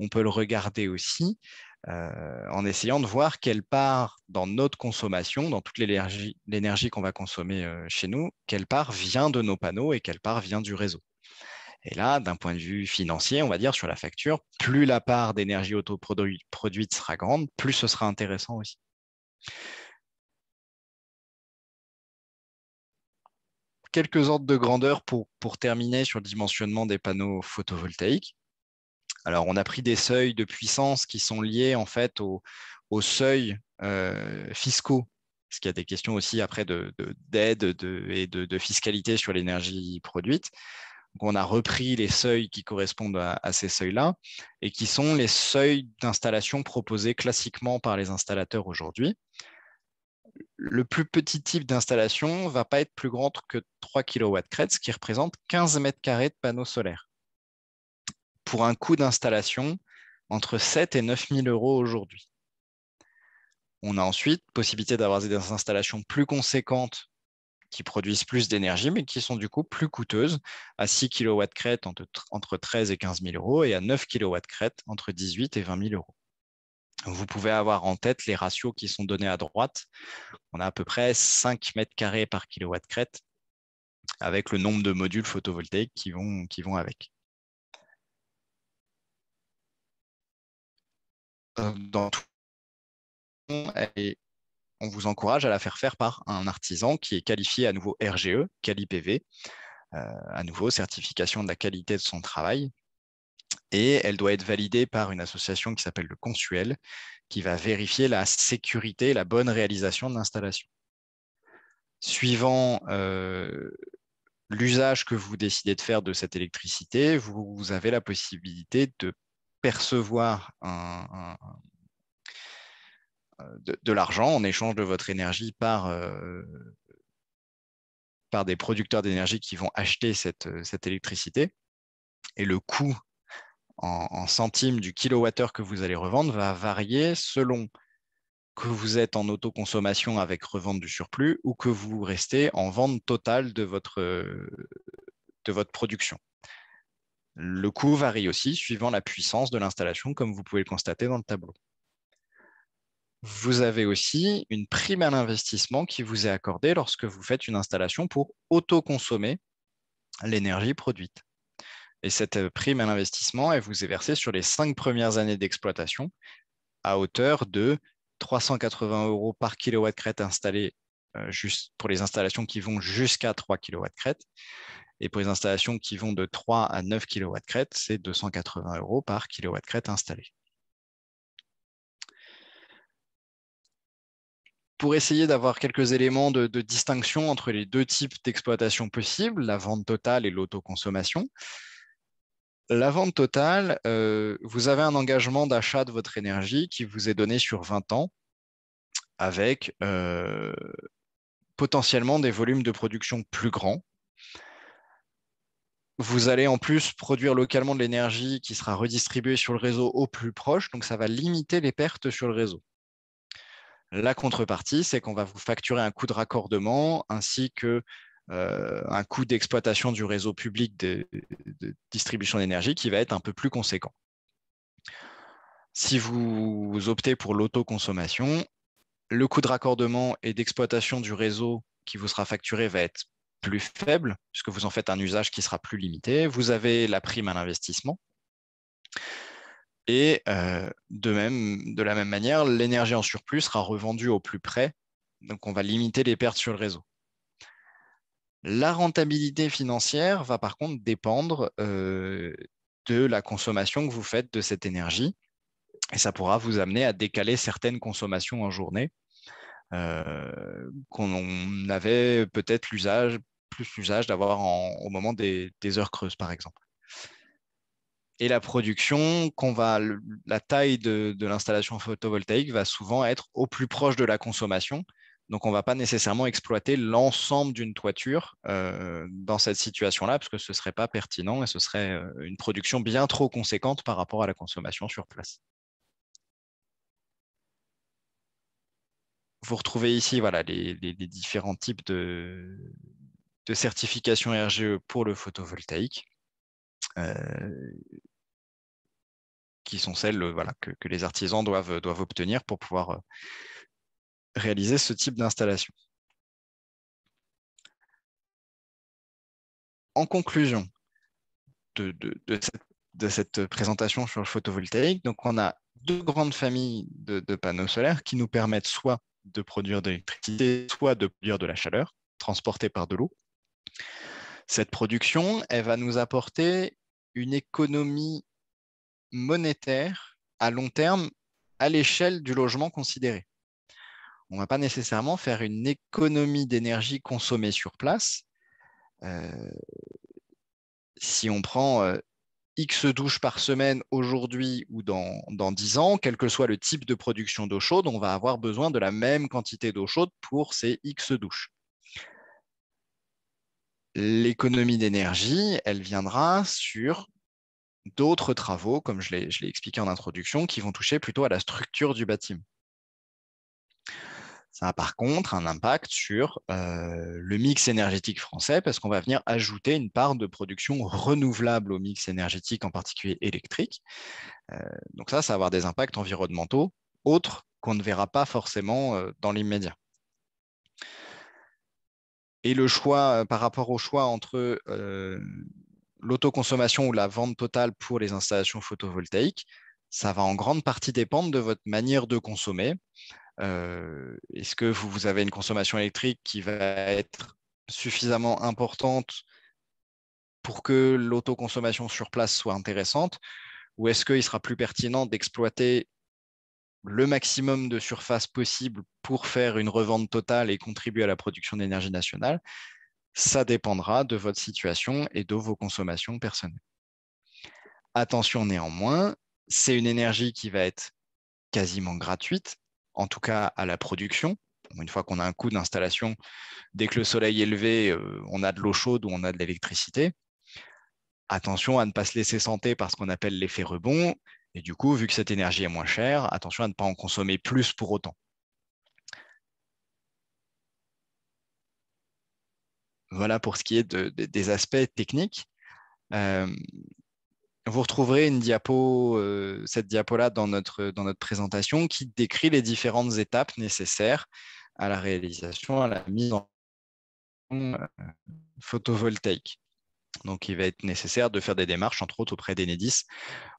On peut le regarder aussi en essayant de voir quelle part dans notre consommation, dans toute l'énergie qu'on va consommer chez nous, quelle part vient de nos panneaux et quelle part vient du réseau. Et là, d'un point de vue financier, on va dire sur la facture, plus la part d'énergie autoproduite sera grande, plus ce sera intéressant aussi. quelques ordres de grandeur pour, terminer sur le dimensionnement des panneaux photovoltaïques. Alors, on a pris des seuils de puissance qui sont liés en fait aux, seuils euh, fiscaux, parce qu'il y a des questions aussi après d'aide et de, fiscalité sur l'énergie produite. Donc, on a repris les seuils qui correspondent à ces seuils-là et qui sont les seuils d'installation proposés classiquement par les installateurs aujourd'hui le plus petit type d'installation ne va pas être plus grand que 3 kW crête, ce qui représente 15 mètres carrés de panneaux solaires. Pour un coût d'installation entre 7 et 9 000 euros aujourd'hui. On a ensuite possibilité d'avoir des installations plus conséquentes qui produisent plus d'énergie, mais qui sont du coup plus coûteuses, à 6 kW crête entre 13 et 15 000 euros et à 9 kW crête entre 18 et 20 000 euros vous pouvez avoir en tête les ratios qui sont donnés à droite. On a à peu près 5 mètres carrés par kilowatt crête avec le nombre de modules photovoltaïques qui vont, avec. Euh, on vous encourage à la faire faire par un artisan qui est qualifié à nouveau RGE, QualiPV, euh, à nouveau certification de la qualité de son travail, et elle doit être validée par une association qui s'appelle le Consuel, qui va vérifier la sécurité, la bonne réalisation de l'installation. Suivant euh, l'usage que vous décidez de faire de cette électricité, vous, avez la possibilité de percevoir de, l'argent en échange de votre énergie par, euh, par des producteurs d'énergie qui vont acheter cette, cette électricité et le coût en, centimes du kilowattheure que vous allez revendre va varier selon que vous êtes en autoconsommation avec revente du surplus ou que vous restez en vente totale de votre, de votre production. Le coût varie aussi suivant la puissance de l'installation, comme vous pouvez le constater dans le tableau. Vous avez aussi une prime à l'investissement qui vous est accordée lorsque vous faites une installation pour autoconsommer l'énergie produite. Et cette prime à l'investissement, elle vous est versée sur les cinq premières années d'exploitation à hauteur de 380 euros par kilowatt crête installé pour les installations qui vont jusqu'à 3 kilowatt crête. Et pour les installations qui vont de 3 à 9 kilowatt crête, c'est 280 euros par kilowatt crête installée. Pour essayer d'avoir quelques éléments de, distinction entre les deux types d'exploitation possibles, la vente totale et l'autoconsommation, la vente totale, euh, vous avez un engagement d'achat de votre énergie qui vous est donné sur 20 ans avec euh, potentiellement des volumes de production plus grands. Vous allez en plus produire localement de l'énergie qui sera redistribuée sur le réseau au plus proche, donc ça va limiter les pertes sur le réseau. La contrepartie, c'est qu'on va vous facturer un coût de raccordement ainsi que euh, un coût d'exploitation du réseau public de, distribution d'énergie qui va être un peu plus conséquent. Si vous optez pour l'autoconsommation, le coût de raccordement et d'exploitation du réseau qui vous sera facturé va être plus faible, puisque vous en faites un usage qui sera plus limité. Vous avez la prime à l'investissement. Et euh, de, même, de la même manière, l'énergie en surplus sera revendue au plus près. Donc, on va limiter les pertes sur le réseau. La rentabilité financière va par contre dépendre de la consommation que vous faites de cette énergie. Et ça pourra vous amener à décaler certaines consommations en journée qu'on avait peut-être l'usage, plus l'usage d'avoir au moment des, heures creuses, par exemple. Et la production, la taille de l'installation photovoltaïque va souvent être au plus proche de la consommation, donc, on ne va pas nécessairement exploiter l'ensemble d'une toiture euh, dans cette situation-là, parce que ce ne serait pas pertinent et ce serait euh, une production bien trop conséquente par rapport à la consommation sur place. Vous retrouvez ici voilà, les, différents types de, certifications certification RGE pour le photovoltaïque. Euh, qui sont celles voilà, que, les artisans doivent, doivent obtenir pour pouvoir réaliser ce type d'installation. En conclusion de, cette, présentation sur le photovoltaïque, donc on a deux grandes familles de, panneaux solaires qui nous permettent soit de produire de l'électricité, soit de produire de la chaleur transportée par de l'eau. Cette production, elle va nous apporter une économie monétaire à long terme à l'échelle du logement considéré on ne va pas nécessairement faire une économie d'énergie consommée sur place. Euh, si on prend euh, X douches par semaine aujourd'hui ou dans, dans, 10 ans, quel que soit le type de production d'eau chaude, on va avoir besoin de la même quantité d'eau chaude pour ces X douches. L'économie d'énergie, elle viendra sur d'autres travaux, comme je l'ai expliqué en introduction, qui vont toucher plutôt à la structure du bâtiment. Ça a par contre un impact sur euh, le mix énergétique français parce qu'on va venir ajouter une part de production renouvelable au mix énergétique, en particulier électrique. Euh, donc ça, ça va avoir des impacts environnementaux autres qu'on ne verra pas forcément euh, dans l'immédiat. Et le choix, par rapport au choix entre l'autoconsommation ou la vente totale pour les installations photovoltaïques, ça va en grande partie dépendre de votre manière de consommer. Euh, est-ce que vous, avez une consommation électrique qui va être suffisamment importante pour que l'autoconsommation sur place soit intéressante Ou est-ce qu'il sera plus pertinent d'exploiter le maximum de surface possible pour faire une revente totale et contribuer à la production d'énergie nationale, ça dépendra de votre situation et de vos consommations personnelles. Attention néanmoins, c'est une énergie qui va être quasiment gratuite, en tout cas à la production. Une fois qu'on a un coût d'installation, dès que le soleil est levé, euh, on a de l'eau chaude ou on a de l'électricité. Attention à ne pas se laisser santé par ce qu'on appelle l'effet rebond. Et du coup, vu que cette énergie est moins chère, attention à ne pas en consommer plus pour autant. Voilà pour ce qui est des aspects techniques. Euh, vous retrouverez euh, cette diapo-là dans notre, dans notre présentation qui décrit les différentes étapes nécessaires à la réalisation, à la mise en euh, photovoltaïque. Donc, il va être nécessaire de faire des démarches, entre autres auprès d'Enedis,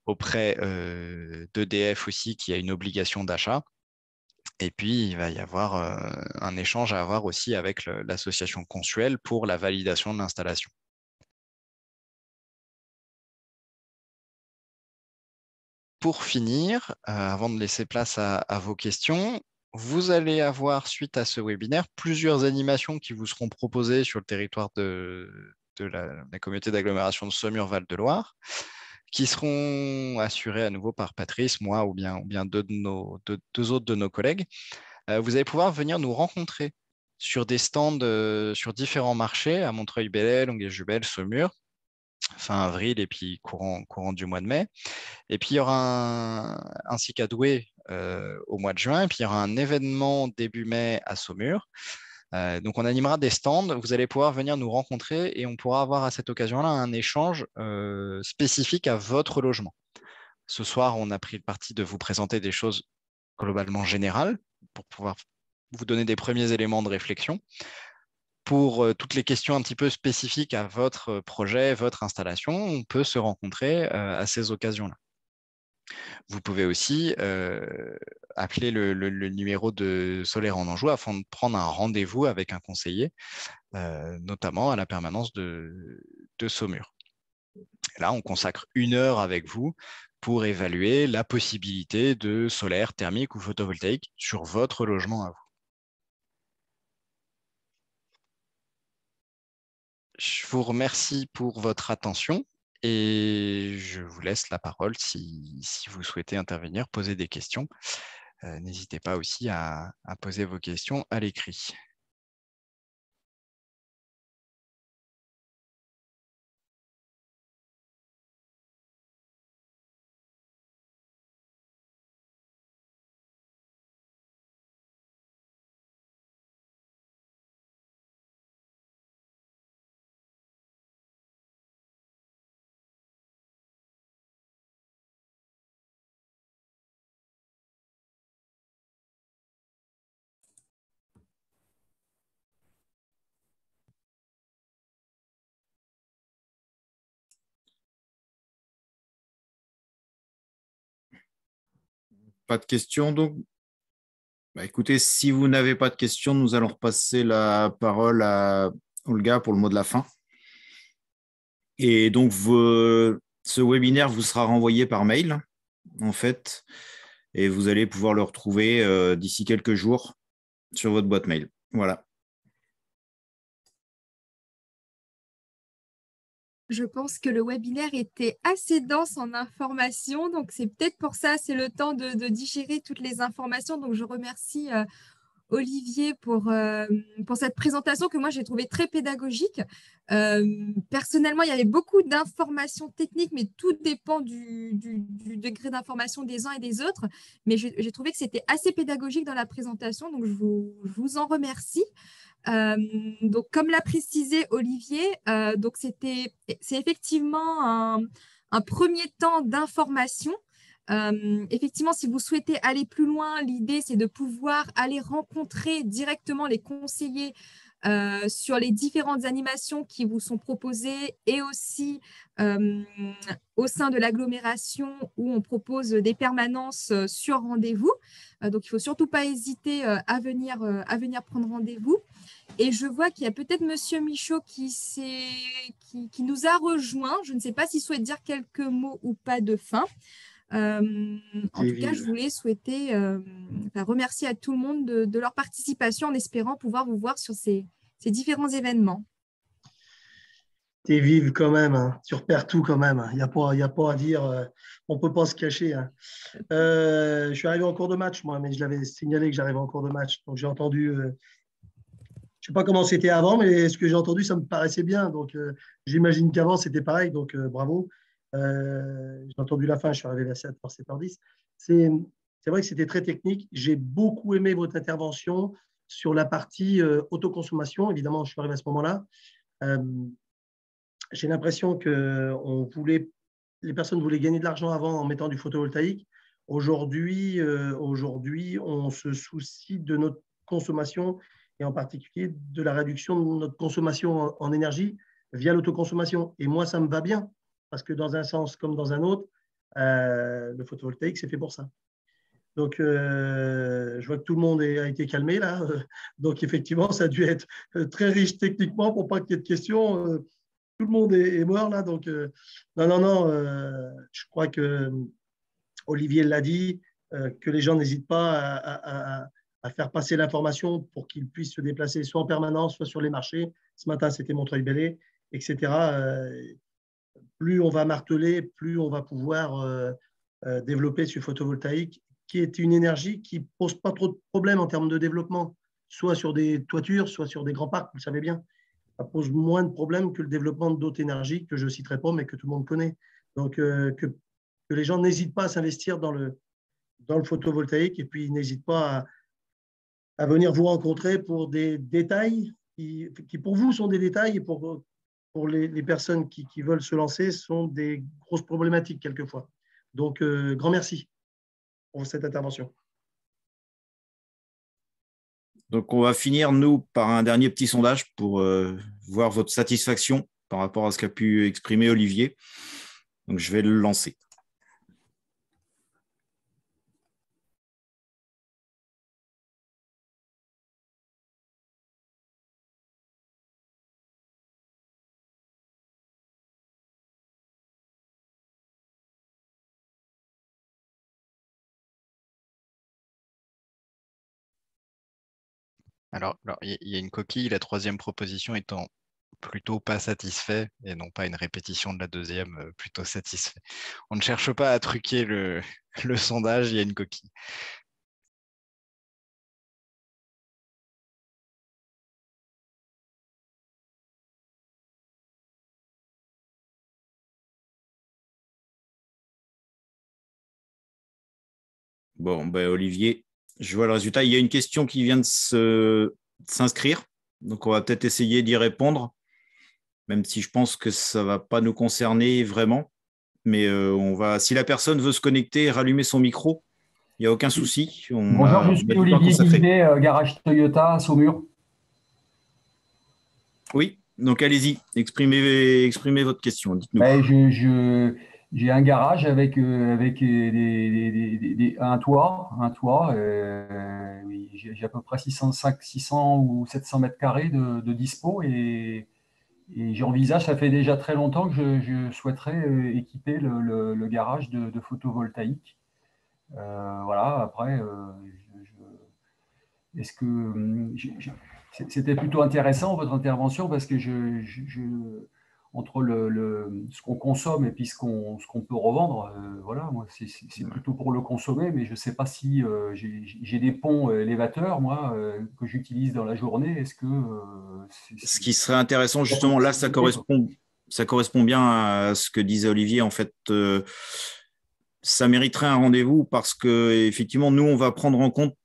auprès euh, d'EDF aussi, qui a une obligation d'achat. Et puis, il va y avoir un échange à avoir aussi avec l'association Consuel pour la validation de l'installation. pour finir, euh, avant de laisser place à, vos questions, vous allez avoir, suite à ce webinaire, plusieurs animations qui vous seront proposées sur le territoire de, la, communauté d'agglomération de Saumur-Val-de-Loire, qui seront assurées à nouveau par Patrice, moi ou bien, deux, autres de nos collègues. Euh, vous allez pouvoir venir nous rencontrer sur des stands euh, sur différents marchés à montreuil bellet longueuil jubel Saumur, fin avril et puis courant, du mois de mai. Et puis il y aura un, ainsi qu'à Douai euh, au mois de juin, et puis il y aura un événement début mai à Saumur. Euh, donc on animera des stands, vous allez pouvoir venir nous rencontrer et on pourra avoir à cette occasion-là un échange euh, spécifique à votre logement. Ce soir, on a pris le parti de vous présenter des choses globalement générales pour pouvoir vous donner des premiers éléments de réflexion pour toutes les questions un petit peu spécifiques à votre projet, votre installation, on peut se rencontrer à ces occasions-là. Vous pouvez aussi appeler le, numéro de Solaire en Anjou afin de prendre un rendez-vous avec un conseiller, notamment à la permanence de, Saumur. Là, on consacre une heure avec vous pour évaluer la possibilité de solaire thermique ou photovoltaïque sur votre logement à vous. Je vous remercie pour votre attention et je vous laisse la parole si, vous souhaitez intervenir, poser des questions. Euh, n'hésitez pas aussi à poser vos questions à l'écrit. Pas de questions, donc. Bah, écoutez, si vous n'avez pas de questions, nous allons repasser la parole à Olga pour le mot de la fin. Et donc, ce webinaire vous sera renvoyé par mail, en fait, et vous allez pouvoir le retrouver euh, d'ici quelques jours sur votre boîte mail. Voilà. je pense que le webinaire était assez dense en informations, donc c'est peut-être pour ça, c'est le temps de, digérer toutes les informations. Donc je remercie euh, Olivier pour, euh, pour cette présentation que moi j'ai trouvé très pédagogique. Euh, personnellement, il y avait beaucoup d'informations techniques, mais tout dépend du, degré d'information des uns et des autres. Mais j'ai trouvé que c'était assez pédagogique dans la présentation, donc je vous, je vous en remercie. Euh, donc, comme l'a précisé Olivier, euh, c'est effectivement un, premier temps d'information. Euh, effectivement, si vous souhaitez aller plus loin, l'idée c'est de pouvoir aller rencontrer directement les conseillers euh, sur les différentes animations qui vous sont proposées et aussi euh, au sein de l'agglomération où on propose des permanences euh, sur rendez-vous. donc, il ne faut surtout pas hésiter à, venir, prendre rendez-vous. Et je vois qu'il y a peut-être Monsieur Michaud qui, qui, nous a rejoint. Je ne sais pas s'il souhaite dire quelques mots ou pas de fin en tout cas, je voulais souhaiter remercier à tout le monde de, leur participation en espérant pouvoir vous voir sur ces, différents événements. Tu es vive quand même, hein. tu repères tout quand même. Il hein. n'y a, pas, a pas à dire, euh, on ne peut pas se cacher. Hein. Euh, euh, je suis arrivé en cours de match, moi, mais je l'avais signalé que j'arrivais en cours de match. Donc j'ai entendu, je ne sais pas comment c'était avant, mais ce que j'ai entendu, ça me paraissait bien. Donc j'imagine qu'avant, c'était pareil. Donc bravo. Euh, j'ai entendu la fin, je suis arrivé à 7 h 10 C'est, vrai que c'était très technique. J'ai beaucoup aimé votre intervention sur la partie euh, autoconsommation. Évidemment, je suis arrivé à ce moment-là. Euh, j'ai l'impression que on voulait, les personnes voulaient gagner de l'argent avant en mettant du photovoltaïque. Aujourd'hui, aujourd'hui, on se soucie de notre consommation et en particulier de la réduction de notre consommation en énergie via l'autoconsommation. Et moi, ça me va bien parce que dans un sens comme dans un autre, euh, le photovoltaïque, c'est fait pour ça. Donc, euh, je vois que tout le monde a été calmé là. Donc, effectivement, ça a dû être très riche techniquement pour pas qu'il y ait de questions. Euh, tout le monde est, mort là. Donc, non, non, non. je crois que Olivier l'a dit, que les gens n'hésitent pas à, faire passer l'information pour qu'ils puissent se déplacer soit en permanence, soit sur les marchés. Ce matin, c'était montreuil Bellet, etc plus on va marteler, plus on va pouvoir euh, euh, développer ce photovoltaïque, qui est une énergie qui ne pose pas trop de problèmes en termes de développement, soit sur des toitures, soit sur des grands parcs, vous le savez bien. Ça pose moins de problèmes que le développement d'autres énergies que je ne citerai pas, mais que tout le monde connaît. Donc, euh, que, les gens n'hésitent pas à s'investir dans le, dans le photovoltaïque et puis n'hésitent pas à, venir vous rencontrer pour des détails qui, qui, pour vous sont des détails et pour, pour les, personnes qui, veulent se lancer sont des grosses problématiques quelquefois. Donc, euh, grand merci pour cette intervention. Donc, on va finir, nous, par un dernier petit sondage pour euh, voir votre satisfaction par rapport à ce qu'a pu exprimer Olivier. Donc, je vais le lancer. Alors, il y, a une coquille, la troisième proposition étant plutôt pas satisfait et non pas une répétition de la deuxième euh, plutôt satisfait. On ne cherche pas à truquer le, sondage, il y a une coquille. Bon, ben, Olivier, je vois le résultat. Il y a une question qui vient de s'inscrire. Donc, on va peut-être essayer d'y répondre, même si je pense que ça ne va pas nous concerner vraiment. Mais euh, on va, si la personne veut se connecter, et rallumer son micro, il n'y a aucun souci. Bonjour, je suis Olivier euh, garage Toyota, Saumur. Oui, donc allez-y, exprimez, votre question. Dites-nous. Ben, je, j'ai un garage avec, euh, avec euh, des, un toit. Un toit euh, j'ai à peu près 600, 600 ou 700 mètres carrés de, dispo et, j'envisage, ça fait déjà très longtemps que je, souhaiterais équiper le, garage de, photovoltaïque. voilà, après, est-ce que hum, c'était plutôt intéressant votre intervention parce que je entre le, ce qu'on consomme et puis ce qu'on, peut revendre. Euh, voilà, moi, c'est, plutôt pour le consommer, mais je ne sais pas si euh, j'ai, des ponts euh, élévateurs, moi, que j'utilise dans la journée. Est-ce que. ce qui serait intéressant, justement, là, ça correspond, ça correspond bien à ce que disait Olivier, en fait. ça mériterait un rendez-vous parce que effectivement, nous, on va prendre en compte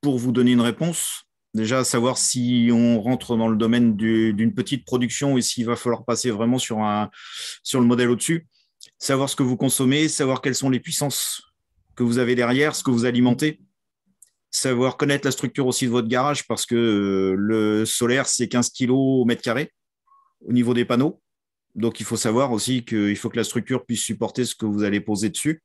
pour vous donner une réponse Déjà, savoir si on rentre dans le domaine d'une petite production et s'il va falloir passer vraiment sur, un, sur le modèle au-dessus. Savoir ce que vous consommez, savoir quelles sont les puissances que vous avez derrière, ce que vous alimentez. Savoir connaître la structure aussi de votre garage parce que euh, le solaire, c'est 15 kg au mètre carré au niveau des panneaux. Donc, il faut savoir aussi qu'il faut que la structure puisse supporter ce que vous allez poser dessus.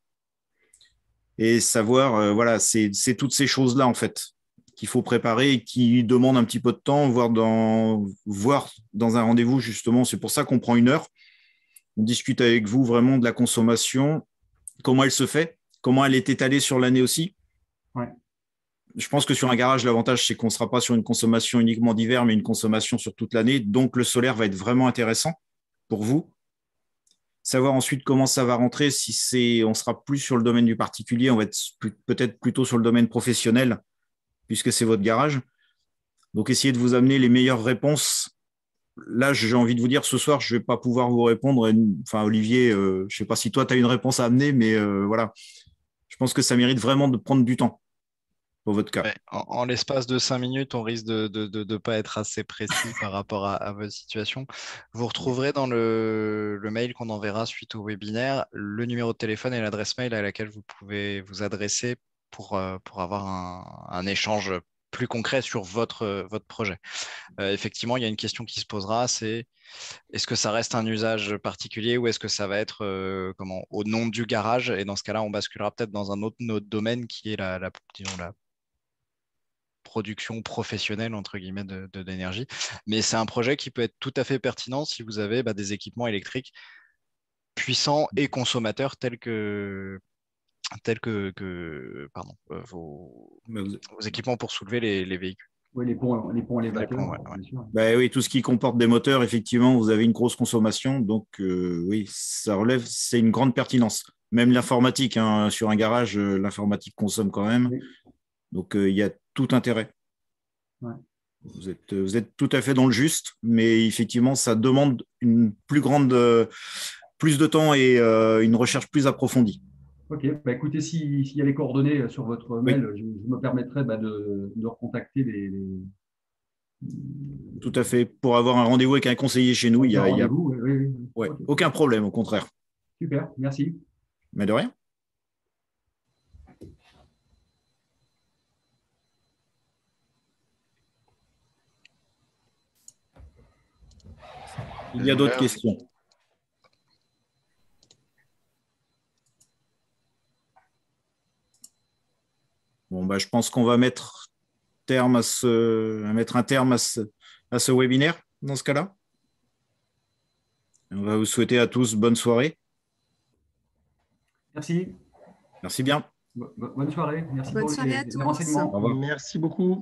Et savoir, euh, voilà, c'est toutes ces choses-là, en fait qu'il faut préparer et qui demande un petit peu de temps, voire dans, dans un rendez-vous, justement. C'est pour ça qu'on prend une heure. On discute avec vous vraiment de la consommation, comment elle se fait, comment elle est étalée sur l'année aussi. Je pense que sur un garage, l'avantage, c'est qu'on ne sera pas sur une consommation uniquement d'hiver, mais une consommation sur toute l'année. Donc, le solaire va être vraiment intéressant pour vous. Savoir ensuite comment ça va rentrer, si c'est, on sera plus sur le domaine du particulier, on va être peut-être plutôt sur le domaine professionnel puisque c'est votre garage. Donc essayez de vous amener les meilleures réponses. Là, j'ai envie de vous dire, ce soir, je ne vais pas pouvoir vous répondre. enfin, Olivier, euh, je ne sais pas si toi, tu as une réponse à amener, mais euh, voilà. Je pense que ça mérite vraiment de prendre du temps pour votre cas. en, l'espace de cinq minutes, on risque de ne pas être assez précis par rapport à, votre situation. Vous retrouverez dans le mail qu'on enverra suite au webinaire le numéro de téléphone et l'adresse mail à laquelle vous pouvez vous adresser euh, pour, avoir un, échange plus concret sur votre, euh, projet. Euh, effectivement, il y a une question qui se posera, c'est est-ce que ça reste un usage particulier ou est-ce que ça va être comment, au nom du garage Et dans ce cas-là, on basculera peut-être dans un autre, domaine qui est la, production professionnelle entre guillemets de, d'énergie. Mais c'est un projet qui peut être tout à fait pertinent si vous avez bah, des équipements électriques puissants et consommateurs tels que tels que, euh, bah, vos, équipements pour soulever les, véhicules. Oui, les ponts, les ponts Les bah oui, tout ce qui comporte des moteurs, effectivement, vous avez une grosse consommation. Donc, euh, oui, ça relève, c'est une grande pertinence. Même l'informatique, hein, sur un garage, euh, l'informatique consomme quand même. Donc, il y a tout intérêt. Vous, êtes, vous êtes tout à fait dans le juste, mais effectivement, ça demande une plus grande, plus de temps et une recherche plus approfondie. Ok, bah, écoutez, s'il y a les coordonnées euh, sur votre mail, je, me permettrai bah, de, recontacter les, Tout à fait. Pour avoir un rendez-vous avec un conseiller chez nous, il a, y Oui, aucun problème, au contraire. Super, merci. Mais de rien. Il y a d'autres questions. Bah, je pense qu'on va mettre, terme à ce, mettre un terme à ce, webinaire dans ce cas-là. On va vous souhaiter à tous bonne soirée. Merci. Merci bien. Bonne soirée. Merci bonne Merci beaucoup.